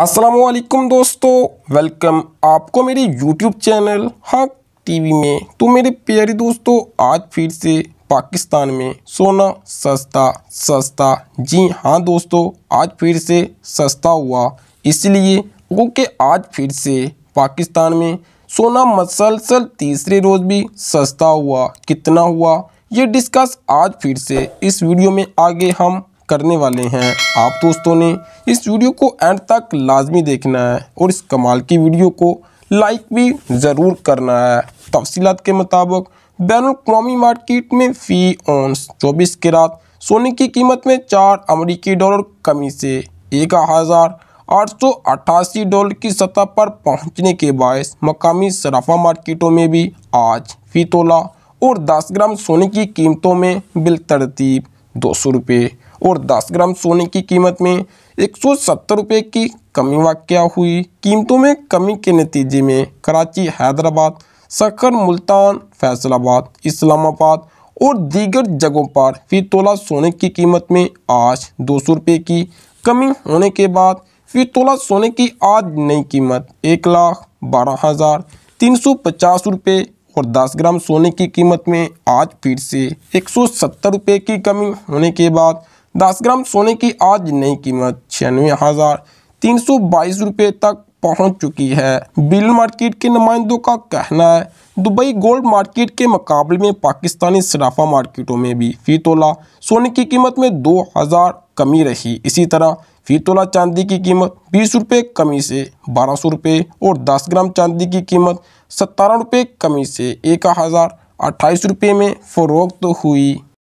असलम दोस्तों वेलकम आपको मेरे YouTube चैनल हक टीवी में तो मेरे प्यारे दोस्तों आज फिर से पाकिस्तान में सोना सस्ता सस्ता जी हाँ दोस्तों आज फिर से सस्ता हुआ इसलिए क्योंकि आज फिर से पाकिस्तान में सोना मसलसल तीसरे रोज़ भी सस्ता हुआ कितना हुआ ये डिस्कस आज फिर से इस वीडियो में आगे हम करने वाले हैं आप दोस्तों ने इस वीडियो को एंड तक लाजमी देखना है और इस कमाल की वीडियो को लाइक भी ज़रूर करना है तफसीत के मुताबिक बैन अवी मार्केट में फ़ी ओंस चौबीस के रात सोने की कीमत में चार अमरीकी डॉलर कमी से एक हज़ार आठ सौ अट्ठासी डॉलर की सतह पर पहुंचने के बायस मकामी सराफा मार्केटों में भी आज फी तोला और दस ग्राम सोने की कीमतों में बिल तरतीब दो सौ रुपये और 10 ग्राम सोने की कीमत में एक रुपए की कमी वाक़ हुई कीमतों में कमी के नतीजे में कराची हैदराबाद सखर मुल्तान फैसलाबाद इस्लामाबाद और दीगर जगहों पर फितोला सोने की कीमत में आज दो सौ रुपये की कमी होने के बाद फितोला सोने की आज नई कीमत एक लाख बारह हज़ार तीन सौ पचास रुपये और दस ग्राम सोने की कीमत में आज फिर से एक सौ सत्तर रुपये की कमी होने के बाद दस ग्राम सोने की आज नई कीमत छियानवे हज़ार तीन सौ बाईस रुपये तक पहुंच चुकी है बिल मार्केट के नुमाइंदों का कहना है दुबई गोल्ड मार्केट के मुकाबले में पाकिस्तानी सराफा मार्केटों में भी फीतोला सोने की कीमत में दो हज़ार कमी रही इसी तरह फ़ीतोला चांदी की कीमत बीस रुपये कमी से बारह सौ रुपये और दस ग्राम चांदी की कीमत सत्तारह रुपये कमी से एक हज़ार अट्ठाईस रुपये में फ़रोख्त तो हुई